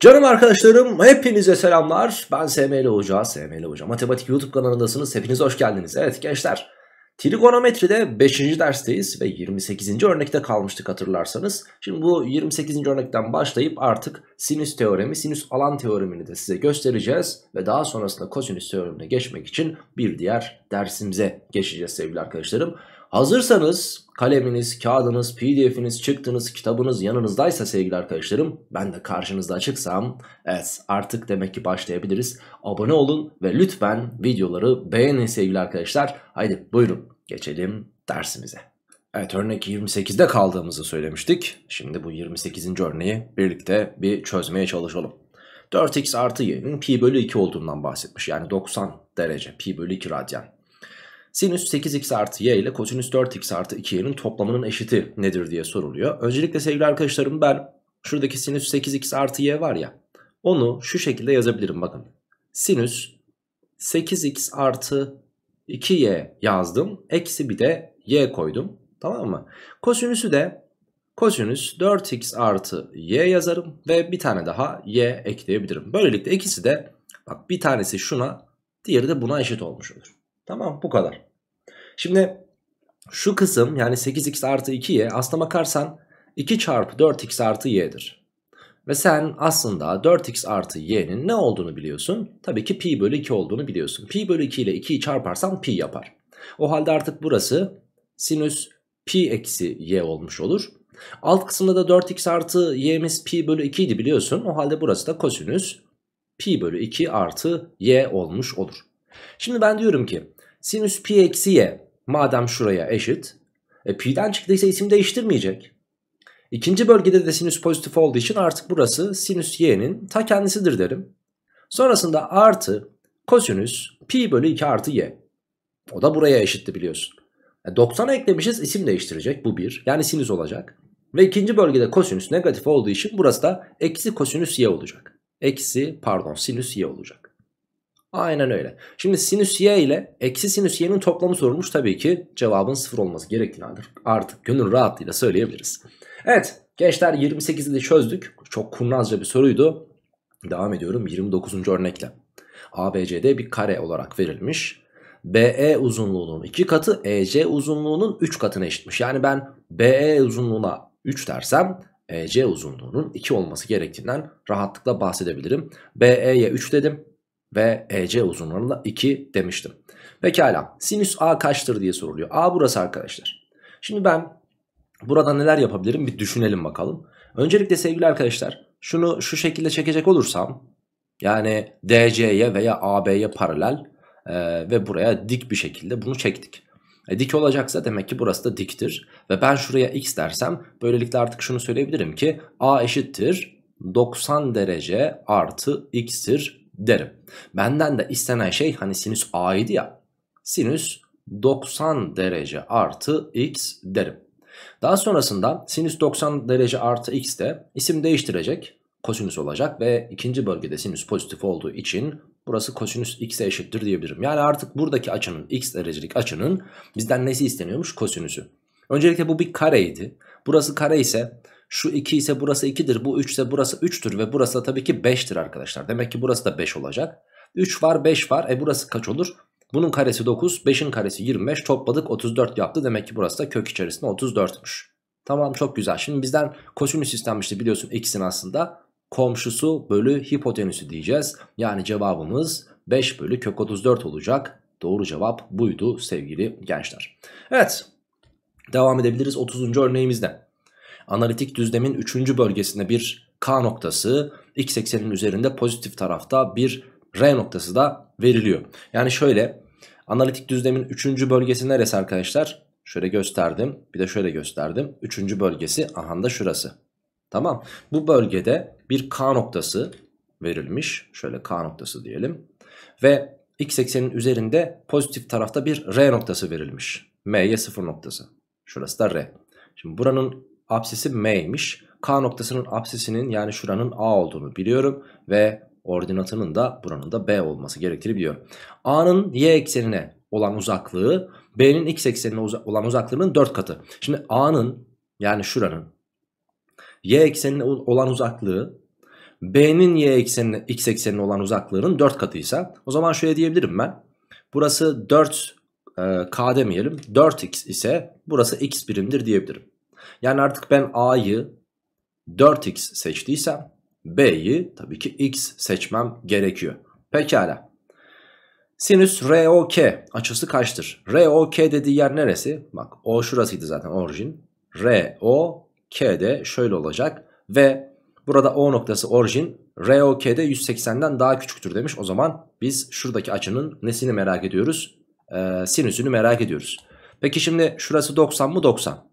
Canım arkadaşlarım hepinize selamlar. Ben SML Hoca, SML Hoca. Matematik YouTube kanalındasınız. Hepiniz hoş geldiniz. Evet gençler. Trigonometride 5. dersteyiz ve 28. örnekte kalmıştık hatırlarsanız. Şimdi bu 28. örnekten başlayıp artık sinüs teoremi, sinüs alan teoremini de size göstereceğiz. Ve daha sonrasında kosinüs teoremine geçmek için bir diğer dersimize geçeceğiz sevgili arkadaşlarım. Hazırsanız kaleminiz, kağıdınız, pdf'iniz, çıktınız, kitabınız yanınızdaysa sevgili arkadaşlarım ben de karşınızda çıksam, evet artık demek ki başlayabiliriz. Abone olun ve lütfen videoları beğenin sevgili arkadaşlar. Haydi buyurun geçelim dersimize. Evet örnek 28'de kaldığımızı söylemiştik. Şimdi bu 28. örneği birlikte bir çözmeye çalışalım. 4x artı y'nin pi bölü 2 olduğundan bahsetmiş. Yani 90 derece pi bölü 2 radyan. Sinüs 8x artı y ile kosinüs 4x artı 2y'nin toplamının eşiti nedir diye soruluyor. Öncelikle sevgili arkadaşlarım ben şuradaki sinüs 8x artı y var ya onu şu şekilde yazabilirim bakın. Sinüs 8x artı 2y yazdım. Eksi bir de y koydum. Tamam mı? Kosinüsü de kosinüs 4x artı y yazarım ve bir tane daha y ekleyebilirim. Böylelikle ikisi de bak bir tanesi şuna diğeri de buna eşit olmuş olur. Tamam bu kadar. Şimdi şu kısım yani 8x artı 2y aslına bakarsan 2 çarpı 4x artı y'dir. Ve sen aslında 4x artı y'nin ne olduğunu biliyorsun. Tabii ki pi bölü 2 olduğunu biliyorsun. Pi bölü 2 ile 2'yi çarparsan pi yapar. O halde artık burası sinüs pi eksi y olmuş olur. Alt kısımda da 4x artı y'miz pi bölü 2 idi biliyorsun. O halde burası da kosinüs pi bölü 2 artı y olmuş olur. Şimdi ben diyorum ki Sinüs pi eksi y madem şuraya eşit. E, pi'den çıktıysa isim değiştirmeyecek. İkinci bölgede de sinüs pozitif olduğu için artık burası sinüs y'nin ta kendisidir derim. Sonrasında artı kosinüs pi bölü 2 artı y. O da buraya eşitti biliyorsun. E, 90'a eklemişiz isim değiştirecek bu bir yani sinüs olacak. Ve ikinci bölgede kosinüs negatif olduğu için burası da eksi kosinüs y olacak. Eksi pardon sinüs y olacak. Aynen öyle. Şimdi sinüs y ile eksi sinüs y'nin toplamı sorulmuş. Tabii ki cevabın sıfır olması gerektiğini artık gönül rahatlığıyla söyleyebiliriz. Evet gençler 28'i de çözdük. Çok kurnazca bir soruydu. Devam ediyorum 29. örnekle. ABCD bir kare olarak verilmiş. BE uzunluğunun 2 katı EC uzunluğunun 3 katına eşitmiş. Yani ben BE uzunluğuna 3 dersem EC uzunluğunun 2 olması gerektiğinden rahatlıkla bahsedebilirim. BE'ye 3 dedim ve EC uzunluğunda 2 demiştim. Pekala sinüs A kaçtır diye soruluyor. A burası arkadaşlar. Şimdi ben burada neler yapabilirim bir düşünelim bakalım. Öncelikle sevgili arkadaşlar şunu şu şekilde çekecek olursam yani DC'ye veya AB'ye paralel e, ve buraya dik bir şekilde bunu çektik. E, dik olacaksa demek ki burası da diktir. Ve ben şuraya x dersem böylelikle artık şunu söyleyebilirim ki a eşittir 90 derece artı x'tir derim. Benden de istenen şey hani sinüs a'ydı ya. Sinüs 90 derece artı x derim. Daha sonrasında sinüs 90 derece artı x de isim değiştirecek kosinüs olacak ve ikinci bölgede sinüs pozitif olduğu için burası kosinüs x'e eşittir diyebilirim. Yani artık buradaki açının x derecelik açının bizden nesi isteniyormuş kosinüsü. Öncelikle bu bir kareydi. Burası kare ise şu 2 ise burası 2'dir. Bu 3 ise burası 3'tür ve burası da tabii ki 5'tir arkadaşlar. Demek ki burası da 5 olacak. 3 var 5 var. E burası kaç olur? Bunun karesi 9, 5'in karesi 25. Topladık 34 yaptı. Demek ki burası da kök içerisinde 34'müş. Tamam çok güzel. Şimdi bizden kosinüs istenmişti biliyorsun x'in aslında komşusu bölü hipotenüsü diyeceğiz. Yani cevabımız 5 bölü kök 34 olacak. Doğru cevap buydu sevgili gençler. Evet devam edebiliriz 30. örneğimizde analitik düzlemin 3. bölgesinde bir K noktası x eksenin üzerinde pozitif tarafta bir R noktası da veriliyor. Yani şöyle analitik düzlemin 3. bölgesi neresi arkadaşlar? Şöyle gösterdim bir de şöyle gösterdim. 3. bölgesi aha da şurası. Tamam bu bölgede bir K noktası verilmiş. Şöyle K noktası diyelim. Ve x eksenin üzerinde pozitif tarafta bir R noktası verilmiş. M'ye 0 noktası. Şurası da R. Şimdi buranın Apsisi M'ymiş. K noktasının apsisinin yani şuranın A olduğunu biliyorum. Ve ordinatının da buranın da B olması gerektiğini biliyorum. A'nın Y eksenine olan uzaklığı B'nin X eksenine uza olan uzaklığının 4 katı. Şimdi A'nın yani şuranın Y eksenine olan uzaklığı B'nin Y eksenine X eksenine olan uzaklığının 4 katıysa o zaman şöyle diyebilirim ben. Burası 4 e, K demeyelim 4X ise burası X birimdir diyebilirim. Yani artık ben A'yı 4x seçtiysem B'yi tabii ki x seçmem gerekiyor. Pekala. Sinüs ROK açısı kaçtır? ROK dediği yer neresi? Bak O şurasıydı zaten orijin. ROK de şöyle olacak. Ve burada O noktası orijin ROK'de 180'den daha küçüktür demiş. O zaman biz şuradaki açının nesini merak ediyoruz? Ee, sinüsünü merak ediyoruz. Peki şimdi şurası 90 mı? 90.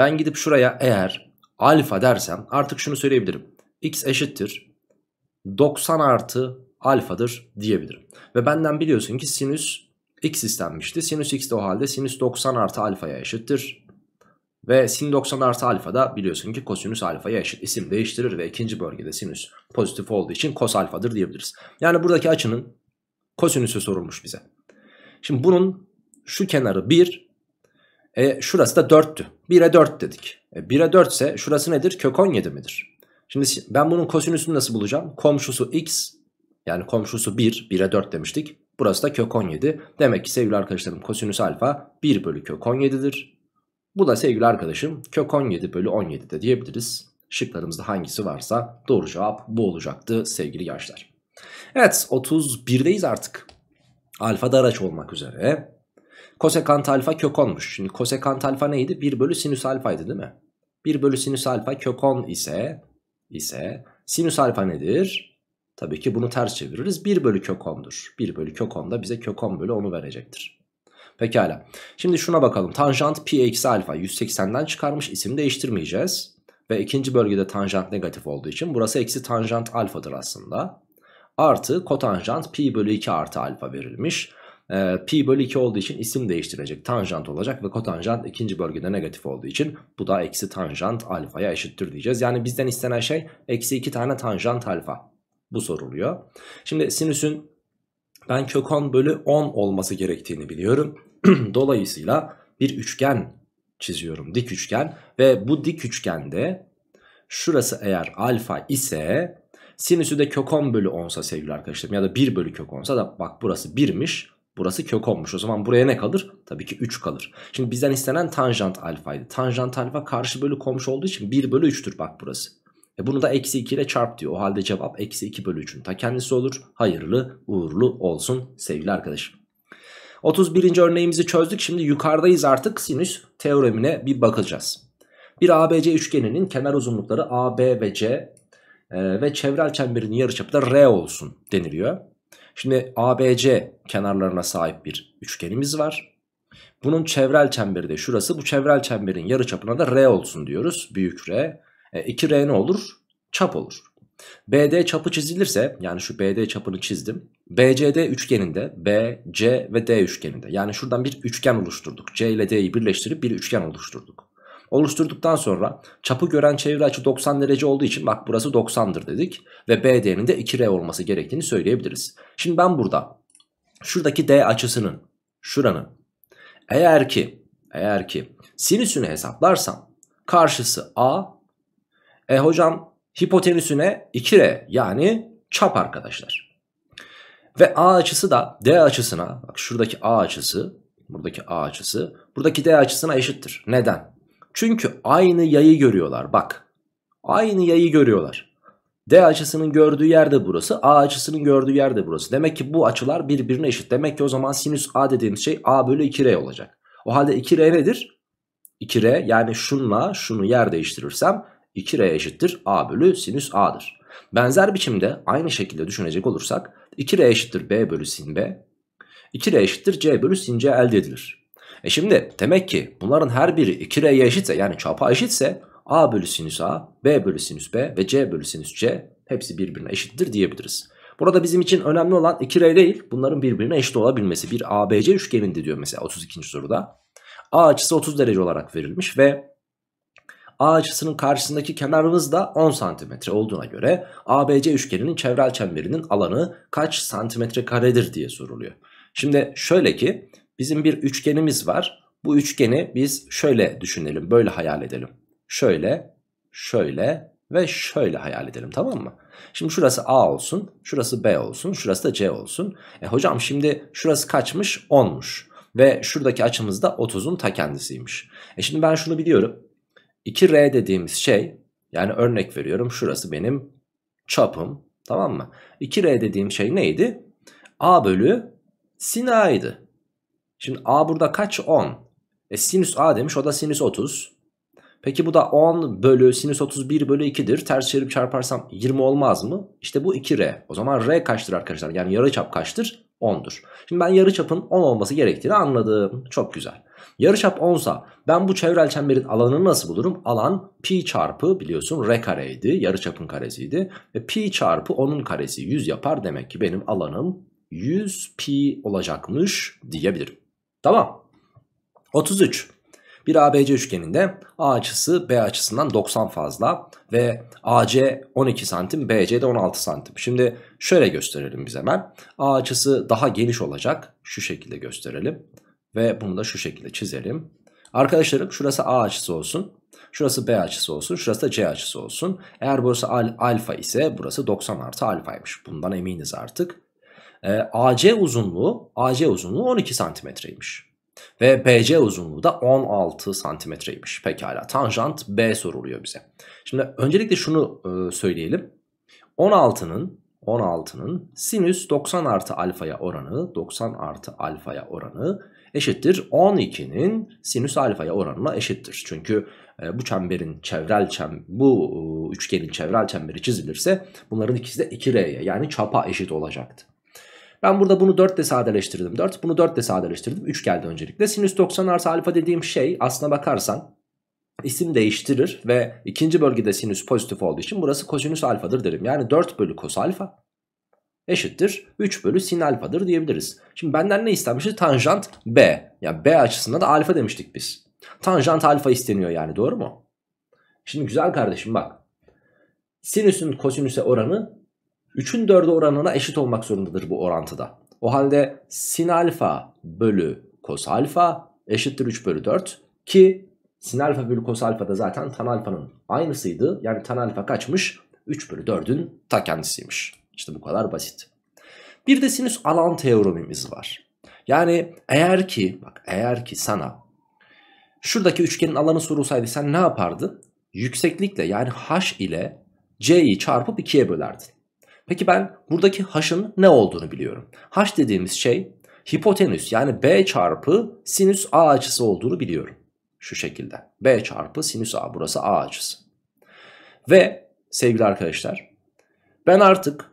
Ben gidip şuraya eğer alfa dersem artık şunu söyleyebilirim. X eşittir 90 artı alfadır diyebilirim. Ve benden biliyorsun ki sinüs x istenmişti. Sinüs x de o halde sinüs 90 artı alfaya eşittir. Ve sin 90 artı alfa da biliyorsun ki kosinüs alfaya eşit isim değiştirir ve ikinci bölgede sinüs pozitif olduğu için kos alfadır diyebiliriz. Yani buradaki açının kosinüsü sorulmuş bize. Şimdi bunun şu kenarı 1 e, şurası da 4'tü. 1'e 4 dedik. E, 1'e 4 ise şurası nedir? Kök 17 midir? Şimdi ben bunun kosinüsünü nasıl bulacağım? Komşusu x yani komşusu 1. 1'e 4 demiştik. Burası da kök 17. Demek ki sevgili arkadaşlarım kosinüs alfa 1 bölü kök 17'dir. Bu da sevgili arkadaşım kök 17 bölü 17 de diyebiliriz. Şıklarımızda hangisi varsa doğru cevap bu olacaktı sevgili gençler. Evet 31'deyiz artık. Alfa da araç olmak üzere kosekant alfa kök 10'muş. Şimdi kosekant alfa neydi? 1 bölü sinüs alfaydı değil mi? 1 bölü sinüs alfa kök 10 ise ise sinüs alfa nedir? Tabii ki bunu ters çeviririz. 1 bölü kök 10'dur. 1 bölü kök 10 da bize kök 10 bölü 10'u verecektir. Pekala. Şimdi şuna bakalım. Tanjant pi eksi alfa 180'den çıkarmış. isim değiştirmeyeceğiz. Ve ikinci bölgede tanjant negatif olduğu için burası eksi tanjant alfadır aslında. Artı kotanjant pi bölü 2 artı alfa verilmiş e, ee, pi bölü 2 olduğu için isim değiştirecek. Tanjant olacak ve kotanjant ikinci bölgede negatif olduğu için bu da eksi tanjant alfaya eşittir diyeceğiz. Yani bizden istenen şey eksi 2 tane tanjant alfa. Bu soruluyor. Şimdi sinüsün ben kök 10 bölü 10 olması gerektiğini biliyorum. Dolayısıyla bir üçgen çiziyorum. Dik üçgen ve bu dik üçgende şurası eğer alfa ise sinüsü de kök 10 bölü 10 sevgili arkadaşlarım ya da 1 bölü kök 10 da bak burası 1'miş Burası kök olmuş. O zaman buraya ne kalır? Tabii ki 3 kalır. Şimdi bizden istenen tanjant alfaydı. Tanjant alfa karşı bölü komşu olduğu için 1 bölü 3'tür bak burası. E bunu da eksi 2 ile çarp diyor. O halde cevap eksi 2 bölü 3'ün ta kendisi olur. Hayırlı uğurlu olsun sevgili arkadaşım. 31. örneğimizi çözdük. Şimdi yukarıdayız artık sinüs teoremine bir bakacağız. Bir ABC üçgeninin kenar uzunlukları AB ve C e, ve çevrel çemberin yarıçapı da R olsun deniliyor. Şimdi ABC kenarlarına sahip bir üçgenimiz var. Bunun çevrel çemberi de şurası. Bu çevrel çemberin yarı çapına da R olsun diyoruz. Büyük R. E, 2R ne olur? Çap olur. BD çapı çizilirse yani şu BD çapını çizdim. BCD üçgeninde B, C ve D üçgeninde yani şuradan bir üçgen oluşturduk. C ile D'yi birleştirip bir üçgen oluşturduk. Oluşturduktan sonra çapı gören çevre açı 90 derece olduğu için bak burası 90'dır dedik. Ve BD'nin de 2R olması gerektiğini söyleyebiliriz. Şimdi ben burada şuradaki D açısının şuranın eğer ki eğer ki sinüsünü hesaplarsam karşısı A. E hocam hipotenüsüne 2R yani çap arkadaşlar. Ve A açısı da D açısına bak şuradaki A açısı buradaki A açısı buradaki D açısına eşittir. Neden? Çünkü aynı yayı görüyorlar bak. Aynı yayı görüyorlar. D açısının gördüğü yer de burası. A açısının gördüğü yer de burası. Demek ki bu açılar birbirine eşit. Demek ki o zaman sinüs A dediğimiz şey A bölü 2R olacak. O halde 2R nedir? 2R yani şunla şunu yer değiştirirsem 2R eşittir A bölü sinüs A'dır. Benzer biçimde aynı şekilde düşünecek olursak 2R eşittir B bölü sin B. 2R eşittir C bölü sin C elde edilir. E şimdi demek ki bunların her biri 2R'ye eşitse yani çapa eşitse A bölü sinüs A, B bölü sinüs B ve C bölü sinüs C hepsi birbirine eşittir diyebiliriz. Burada bizim için önemli olan 2R değil bunların birbirine eşit olabilmesi. Bir ABC üçgeninde diyor mesela 32. soruda. A açısı 30 derece olarak verilmiş ve A açısının karşısındaki kenarımız da 10 cm olduğuna göre ABC üçgeninin çevrel çemberinin alanı kaç santimetre karedir diye soruluyor. Şimdi şöyle ki Bizim bir üçgenimiz var. Bu üçgeni biz şöyle düşünelim, böyle hayal edelim. Şöyle, şöyle ve şöyle hayal edelim tamam mı? Şimdi şurası A olsun, şurası B olsun, şurası da C olsun. E hocam şimdi şurası kaçmış? 10'muş. Ve şuradaki açımız da 30'un ta kendisiymiş. E şimdi ben şunu biliyorum. 2R dediğimiz şey yani örnek veriyorum şurası benim çapım tamam mı? 2R dediğim şey neydi? A bölü sin sinaydı. Şimdi a burada kaç? 10. E sinüs a demiş o da sinüs 30. Peki bu da 10 bölü sinüs 31 bölü 2'dir. Ters çevirip çarparsam 20 olmaz mı? İşte bu 2r. O zaman r kaçtır arkadaşlar? Yani yarı çap kaçtır? 10'dur. Şimdi ben yarı çapın 10 olması gerektiğini anladım. Çok güzel. Yarı çap sa ben bu çevrel çemberin alanını nasıl bulurum? Alan pi çarpı biliyorsun r kareydi. yarı çapın karesiydi. Ve pi çarpı 10'un karesi 100 yapar. Demek ki benim alanım 100 pi olacakmış diyebilirim. Tamam. 33. Bir ABC üçgeninde A açısı B açısından 90 fazla ve AC 12 santim BC de 16 santim. Şimdi şöyle gösterelim biz hemen. A açısı daha geniş olacak. Şu şekilde gösterelim. Ve bunu da şu şekilde çizelim. Arkadaşlarım şurası A açısı olsun. Şurası B açısı olsun. Şurası da C açısı olsun. Eğer burası al alfa ise burası 90 artı alfaymış. Bundan eminiz artık e, ee, AC uzunluğu AC uzunluğu 12 santimetreymiş. Ve BC uzunluğu da 16 santimetreymiş. Pekala tanjant B soruluyor bize. Şimdi öncelikle şunu e, söyleyelim. 16'nın 16'nın sinüs 90 artı alfaya oranı 90 artı alfaya oranı eşittir 12'nin sinüs alfaya oranına eşittir. Çünkü e, bu çemberin çevrel çem bu e, üçgenin çevrel çemberi çizilirse bunların ikisi de 2R'ye yani çapa eşit olacaktı. Ben burada bunu 4 ile sadeleştirdim 4. Bunu 4 ile sadeleştirdim 3 geldi öncelikle. Sinüs 90 artı alfa dediğim şey aslına bakarsan isim değiştirir ve ikinci bölgede sinüs pozitif olduğu için burası kosinüs alfadır derim. Yani 4 bölü kos alfa eşittir 3 bölü sin alfadır diyebiliriz. Şimdi benden ne istenmişti? Tanjant B. Ya yani B açısından da alfa demiştik biz. Tanjant alfa isteniyor yani doğru mu? Şimdi güzel kardeşim bak. Sinüsün kosinüse oranı 3'ün 4'e oranına eşit olmak zorundadır bu orantıda. O halde sin alfa bölü kos alfa eşittir 3 bölü 4 ki sin alfa bölü kos alfa da zaten tan alfanın aynısıydı. Yani tan alfa kaçmış? 3 bölü 4'ün ta kendisiymiş. İşte bu kadar basit. Bir de sinüs alan teoremimiz var. Yani eğer ki bak eğer ki sana şuradaki üçgenin alanı sorulsaydı sen ne yapardın? Yükseklikle yani h ile c'yi çarpıp 2'ye bölerdin. Peki ben buradaki h'ın ne olduğunu biliyorum. h dediğimiz şey hipotenüs yani b çarpı sinüs a açısı olduğunu biliyorum. Şu şekilde. b çarpı sinüs a burası a açısı. Ve sevgili arkadaşlar ben artık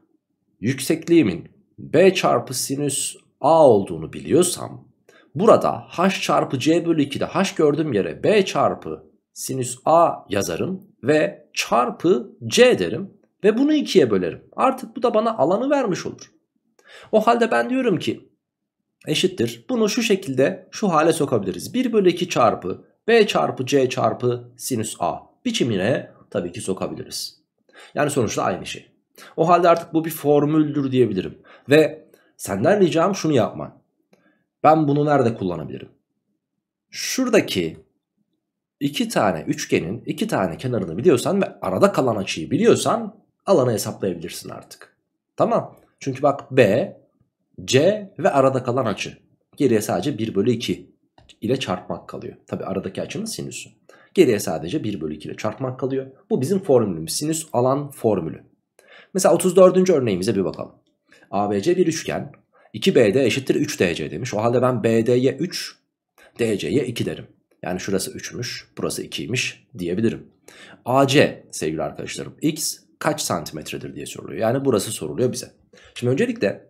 yüksekliğimin b çarpı sinüs a olduğunu biliyorsam burada h çarpı c bölü 2'de h gördüğüm yere b çarpı sinüs a yazarım ve çarpı c derim. Ve bunu ikiye bölerim. Artık bu da bana alanı vermiş olur. O halde ben diyorum ki eşittir. Bunu şu şekilde şu hale sokabiliriz. 1 bölü 2 çarpı b çarpı c çarpı sinüs a biçimine tabii ki sokabiliriz. Yani sonuçta aynı şey. O halde artık bu bir formüldür diyebilirim. Ve senden ricam şunu yapma. Ben bunu nerede kullanabilirim? Şuradaki iki tane üçgenin iki tane kenarını biliyorsan ve arada kalan açıyı biliyorsan alanı hesaplayabilirsin artık. Tamam. Çünkü bak B, C ve arada kalan açı. Geriye sadece 1 bölü 2 ile çarpmak kalıyor. Tabi aradaki açının sinüsü. Geriye sadece 1 bölü 2 ile çarpmak kalıyor. Bu bizim formülümüz. Sinüs alan formülü. Mesela 34. örneğimize bir bakalım. ABC bir üçgen. 2BD eşittir 3DC demiş. O halde ben BD'ye 3, DC'ye 2 derim. Yani şurası 3'müş, burası 2'ymiş diyebilirim. AC sevgili arkadaşlarım x kaç santimetredir diye soruluyor. Yani burası soruluyor bize. Şimdi öncelikle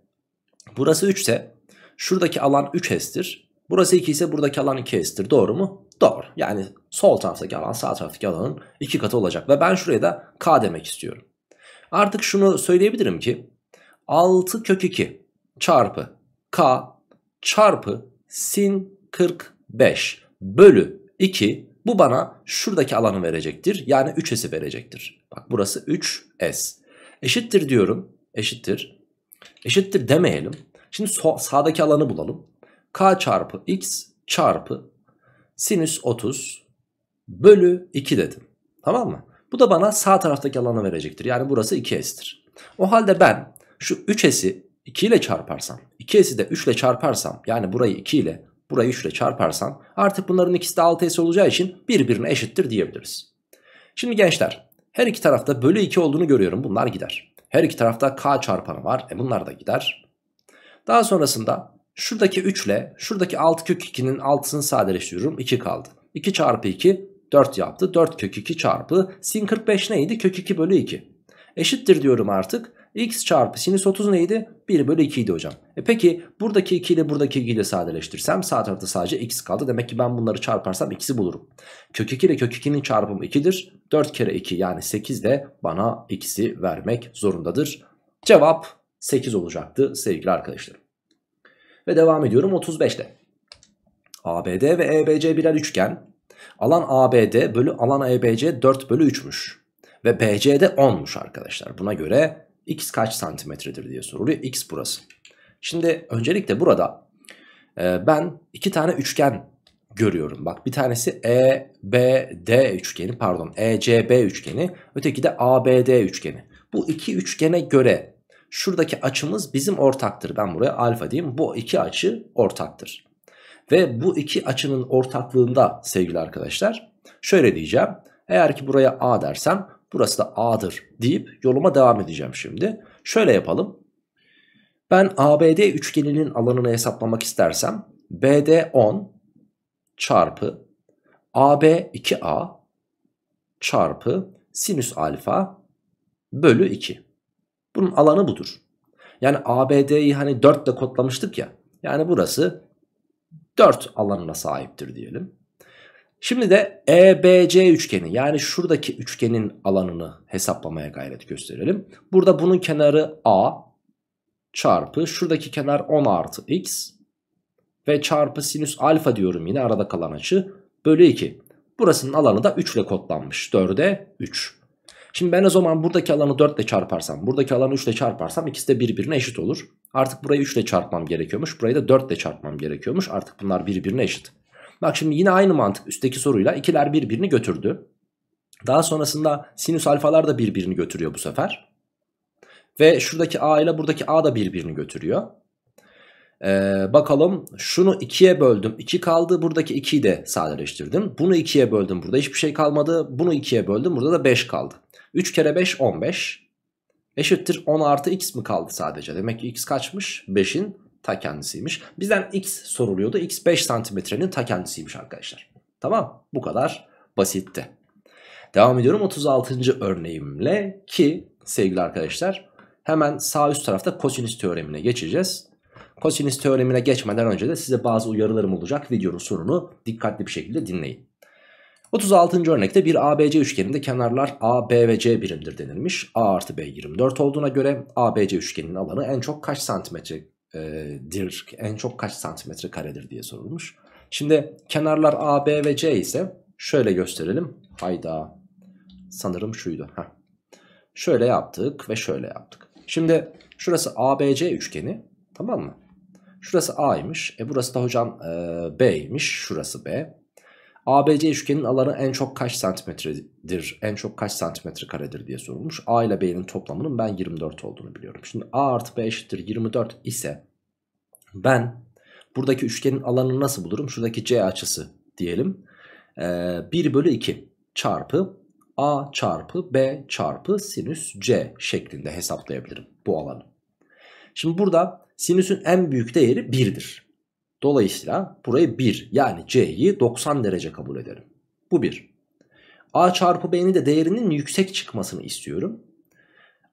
burası 3 ise şuradaki alan 3 S'tir. Burası 2 ise buradaki alan 2 S'tir. Doğru mu? Doğru. Yani sol taraftaki alan sağ taraftaki alanın 2 katı olacak. Ve ben şuraya da K demek istiyorum. Artık şunu söyleyebilirim ki 6 kök 2 çarpı K çarpı sin 45 bölü 2 bu bana şuradaki alanı verecektir. Yani 3S'i verecektir. Bak burası 3S. Eşittir diyorum. Eşittir. Eşittir demeyelim. Şimdi sağdaki alanı bulalım. K çarpı X çarpı sinüs 30 bölü 2 dedim. Tamam mı? Bu da bana sağ taraftaki alanı verecektir. Yani burası 2S'tir. O halde ben şu 3S'i 2 ile çarparsam, 2S'i de 3 ile çarparsam yani burayı 2 ile burayı 3 ile çarparsam artık bunların ikisi de 6s olacağı için birbirine eşittir diyebiliriz. Şimdi gençler her iki tarafta bölü 2 olduğunu görüyorum bunlar gider. Her iki tarafta k çarpanı var e bunlar da gider. Daha sonrasında şuradaki 3 ile şuradaki 6 kök 2'nin 6'sını sadeleştiriyorum 2 kaldı. 2 çarpı 2 4 yaptı 4 kök 2 çarpı sin 45 neydi kök 2 bölü 2. Eşittir diyorum artık x çarpı sinüs 30 neydi? 1 bölü 2 idi hocam. E peki buradaki 2 ile buradaki 2 ile sadeleştirsem sağ tarafta sadece x kaldı. Demek ki ben bunları çarparsam x'i bulurum. Kök 2 ile kök 2'nin çarpımı 2'dir. 4 kere 2 yani 8 de bana x'i vermek zorundadır. Cevap 8 olacaktı sevgili arkadaşlarım. Ve devam ediyorum 35'te. ABD ve EBC birer üçgen. Alan ABD bölü alan EBC 4 bölü 3'müş. Ve BC'de 10'muş arkadaşlar. Buna göre x kaç santimetredir diye soruluyor. x burası. Şimdi öncelikle burada e, ben iki tane üçgen görüyorum. Bak bir tanesi EBD üçgeni pardon ECB üçgeni öteki de ABD üçgeni. Bu iki üçgene göre şuradaki açımız bizim ortaktır. Ben buraya alfa diyeyim. Bu iki açı ortaktır. Ve bu iki açının ortaklığında sevgili arkadaşlar şöyle diyeceğim. Eğer ki buraya A dersem Burası da A'dır deyip yoluma devam edeceğim şimdi. Şöyle yapalım. Ben ABD üçgeninin alanını hesaplamak istersem BD 10 çarpı AB 2A çarpı sinüs alfa bölü 2. Bunun alanı budur. Yani ABD'yi hani 4 ile kodlamıştık ya. Yani burası 4 alanına sahiptir diyelim. Şimdi de EBC üçgeni yani şuradaki üçgenin alanını hesaplamaya gayret gösterelim. Burada bunun kenarı A çarpı şuradaki kenar 10 artı x ve çarpı sinüs alfa diyorum yine arada kalan açı bölü 2. Burasının alanı da 3 ile kodlanmış 4'e 3. Şimdi ben o zaman buradaki alanı 4 ile çarparsam buradaki alanı 3 ile çarparsam ikisi de birbirine eşit olur. Artık burayı 3 ile çarpmam gerekiyormuş burayı da 4 ile çarpmam gerekiyormuş artık bunlar birbirine eşit. Bak şimdi yine aynı mantık üstteki soruyla ikiler birbirini götürdü. Daha sonrasında sinüs alfalar da birbirini götürüyor bu sefer. Ve şuradaki a ile buradaki a da birbirini götürüyor. Ee, bakalım şunu 2'ye böldüm 2 kaldı buradaki 2'yi de sadeleştirdim. Bunu 2'ye böldüm burada hiçbir şey kalmadı. Bunu 2'ye böldüm burada da 5 kaldı. 3 kere 5 15 eşittir 10 artı x mi kaldı sadece? Demek ki x kaçmış? 5'in ta kendisiymiş. Bizden x soruluyordu. x 5 santimetrenin ta kendisiymiş arkadaşlar. Tamam bu kadar basitti. Devam ediyorum 36. örneğimle ki sevgili arkadaşlar hemen sağ üst tarafta kosinüs teoremine geçeceğiz. Kosinüs teoremine geçmeden önce de size bazı uyarılarım olacak. Videonun sonunu dikkatli bir şekilde dinleyin. 36. örnekte bir ABC üçgeninde kenarlar A, B ve C birimdir denilmiş. A artı B 24 olduğuna göre ABC üçgeninin alanı en çok kaç santimetre e, dir en çok kaç santimetre karedir diye sorulmuş. Şimdi kenarlar A, B ve C ise şöyle gösterelim. Hayda sanırım şuydu. Heh. Şöyle yaptık ve şöyle yaptık. Şimdi şurası ABC üçgeni tamam mı? Şurası A'ymış. E burası da hocam e, B'ymiş. Şurası B. ABC üçgenin alanı en çok kaç santimetredir? En çok kaç santimetre karedir diye sorulmuş. A ile B'nin toplamının ben 24 olduğunu biliyorum. Şimdi A artı B eşittir 24 ise ben buradaki üçgenin alanını nasıl bulurum? Şuradaki C açısı diyelim. Ee, 1 bölü 2 çarpı A çarpı B çarpı sinüs C şeklinde hesaplayabilirim bu alanı. Şimdi burada sinüsün en büyük değeri 1'dir. Dolayısıyla burayı 1 yani C'yi 90 derece kabul ederim. Bu 1. A çarpı B'nin de değerinin yüksek çıkmasını istiyorum.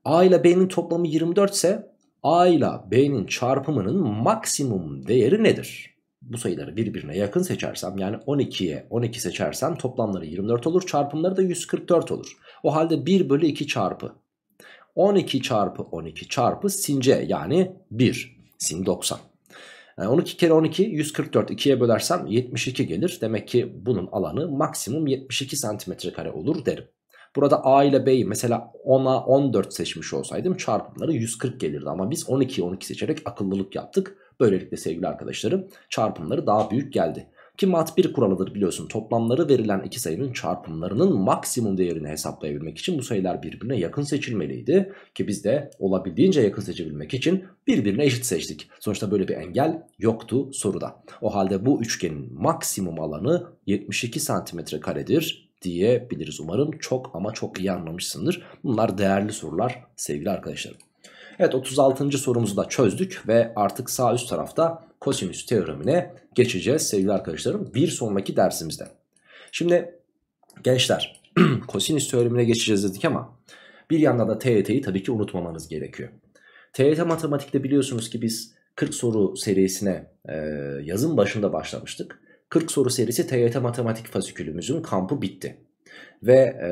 A ile B'nin toplamı 24 ise A ile B'nin çarpımının maksimum değeri nedir? Bu sayıları birbirine yakın seçersem yani 12'ye 12 seçersem toplamları 24 olur çarpımları da 144 olur. O halde 1 bölü 2 çarpı 12 çarpı 12 çarpı since yani 1 sin 90. 12 ee, kere 12 144 2'ye bölersem 72 gelir. Demek ki bunun alanı maksimum 72 santimetre kare olur derim. Burada A ile B'yi mesela 10'a 14 seçmiş olsaydım çarpımları 140 gelirdi. Ama biz 12'yi 12 seçerek akıllılık yaptık. Böylelikle sevgili arkadaşlarım çarpımları daha büyük geldi. Ki mat bir kuralıdır biliyorsun toplamları verilen iki sayının çarpımlarının maksimum değerini hesaplayabilmek için bu sayılar birbirine yakın seçilmeliydi. Ki biz de olabildiğince yakın seçebilmek için birbirine eşit seçtik. Sonuçta böyle bir engel yoktu soruda. O halde bu üçgenin maksimum alanı 72 santimetre karedir diyebiliriz. Umarım çok ama çok iyi anlamışsındır. Bunlar değerli sorular sevgili arkadaşlarım. Evet 36. sorumuzu da çözdük ve artık sağ üst tarafta kosinüs teoremine geçeceğiz sevgili arkadaşlarım bir sonraki dersimizde. Şimdi gençler kosinüs teoremine geçeceğiz dedik ama bir yandan da TYT'yi tabii ki unutmamanız gerekiyor. TYT matematikte biliyorsunuz ki biz 40 soru serisine e, yazın başında başlamıştık. 40 soru serisi TYT matematik fasikülümüzün kampı bitti. Ve e,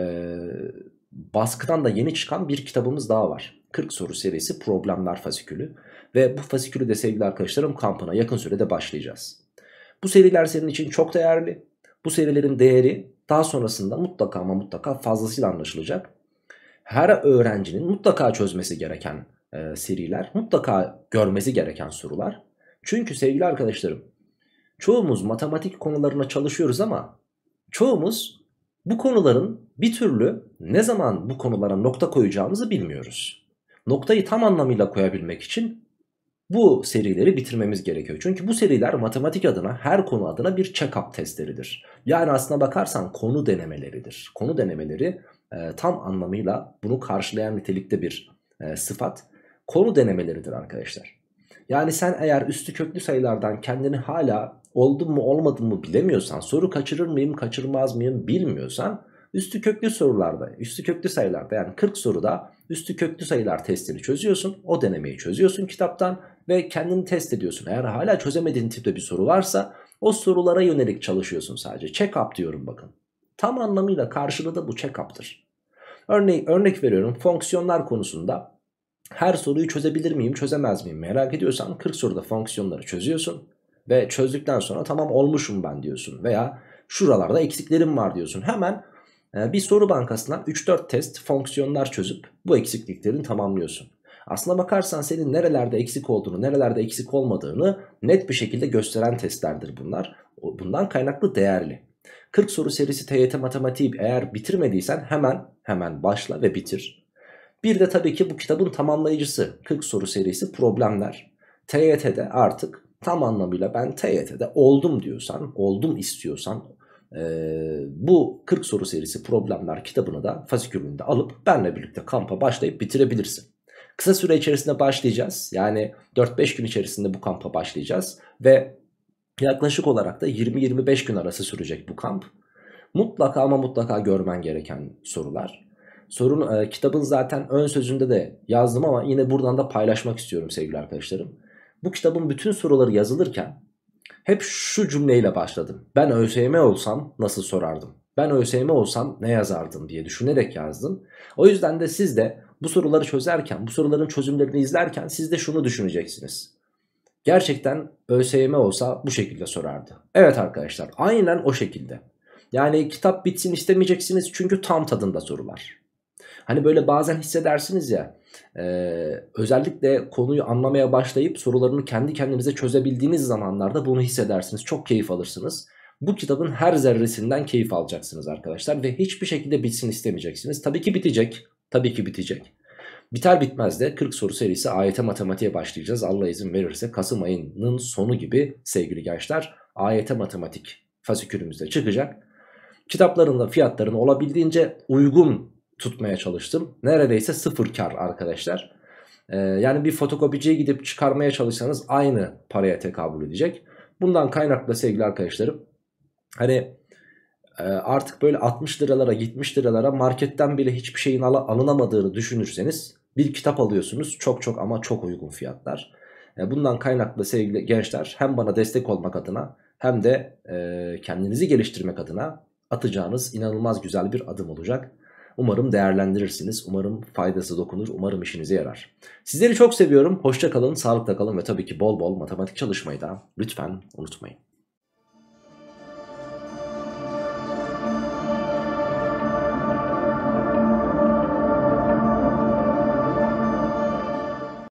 baskıdan da yeni çıkan bir kitabımız daha var. 40 soru serisi problemler fasikülü. Ve bu fasikülü de sevgili arkadaşlarım kampına yakın sürede başlayacağız. Bu seriler senin için çok değerli. Bu serilerin değeri daha sonrasında mutlaka ama mutlaka fazlasıyla anlaşılacak. Her öğrencinin mutlaka çözmesi gereken e, seriler, mutlaka görmesi gereken sorular. Çünkü sevgili arkadaşlarım, çoğumuz matematik konularına çalışıyoruz ama çoğumuz bu konuların bir türlü ne zaman bu konulara nokta koyacağımızı bilmiyoruz. Noktayı tam anlamıyla koyabilmek için bu serileri bitirmemiz gerekiyor. Çünkü bu seriler matematik adına her konu adına bir check-up testleridir. Yani aslına bakarsan konu denemeleridir. Konu denemeleri e, tam anlamıyla bunu karşılayan nitelikte bir e, sıfat. Konu denemeleridir arkadaşlar. Yani sen eğer üstü köklü sayılardan kendini hala oldum mu olmadım mı bilemiyorsan, soru kaçırır mıyım kaçırmaz mıyım bilmiyorsan üstü köklü sorularda, üstü köklü sayılarda yani 40 soruda üstü köklü sayılar testini çözüyorsun. O denemeyi çözüyorsun kitaptan ve kendini test ediyorsun. Eğer hala çözemediğin tipte bir soru varsa o sorulara yönelik çalışıyorsun sadece. Check up diyorum bakın. Tam anlamıyla karşılığı da bu check up'tır. Örneğin örnek veriyorum fonksiyonlar konusunda her soruyu çözebilir miyim çözemez miyim merak ediyorsan 40 soruda fonksiyonları çözüyorsun ve çözdükten sonra tamam olmuşum ben diyorsun veya şuralarda eksiklerim var diyorsun. Hemen ee, bir soru bankasından 3-4 test fonksiyonlar çözüp bu eksikliklerini tamamlıyorsun. Aslına bakarsan senin nerelerde eksik olduğunu, nerelerde eksik olmadığını net bir şekilde gösteren testlerdir bunlar. Bundan kaynaklı değerli. 40 soru serisi TYT matematiği eğer bitirmediysen hemen hemen başla ve bitir. Bir de tabii ki bu kitabın tamamlayıcısı 40 soru serisi problemler. TYT'de artık tam anlamıyla ben TYT'de oldum diyorsan, oldum istiyorsan ee, bu 40 soru serisi problemler kitabını da fasikülünde alıp benle birlikte kampa başlayıp bitirebilirsin. Kısa süre içerisinde başlayacağız. Yani 4-5 gün içerisinde bu kampa başlayacağız. Ve yaklaşık olarak da 20-25 gün arası sürecek bu kamp. Mutlaka ama mutlaka görmen gereken sorular. Sorun e, kitabın zaten ön sözünde de yazdım ama yine buradan da paylaşmak istiyorum sevgili arkadaşlarım. Bu kitabın bütün soruları yazılırken hep şu cümleyle başladım. Ben ÖSYM olsam nasıl sorardım? Ben ÖSYM olsam ne yazardım diye düşünerek yazdım. O yüzden de siz de bu soruları çözerken, bu soruların çözümlerini izlerken siz de şunu düşüneceksiniz. Gerçekten ÖSYM olsa bu şekilde sorardı. Evet arkadaşlar aynen o şekilde. Yani kitap bitsin istemeyeceksiniz çünkü tam tadında sorular. Hani böyle bazen hissedersiniz ya e, özellikle konuyu anlamaya başlayıp sorularını kendi kendinize çözebildiğiniz zamanlarda bunu hissedersiniz. Çok keyif alırsınız. Bu kitabın her zerresinden keyif alacaksınız arkadaşlar ve hiçbir şekilde bitsin istemeyeceksiniz. Tabii ki bitecek. Tabii ki bitecek. Biter bitmez de 40 soru serisi AYT matematiğe başlayacağız. Allah izin verirse Kasım ayının sonu gibi sevgili gençler AYT matematik fasikülümüzde çıkacak. Kitapların da fiyatlarını olabildiğince uygun tutmaya çalıştım. Neredeyse sıfır kar arkadaşlar. Ee, yani bir fotokopiciye gidip çıkarmaya çalışsanız aynı paraya tekabül edecek. Bundan kaynaklı sevgili arkadaşlarım. Hani e, artık böyle 60 liralara 70 liralara marketten bile hiçbir şeyin al alınamadığını düşünürseniz bir kitap alıyorsunuz çok çok ama çok uygun fiyatlar. E, bundan kaynaklı sevgili gençler hem bana destek olmak adına hem de e, kendinizi geliştirmek adına atacağınız inanılmaz güzel bir adım olacak. Umarım değerlendirirsiniz. Umarım faydası dokunur. Umarım işinize yarar. Sizleri çok seviyorum. Hoşça kalın, sağlıkla kalın ve tabii ki bol bol matematik çalışmayı da lütfen unutmayın.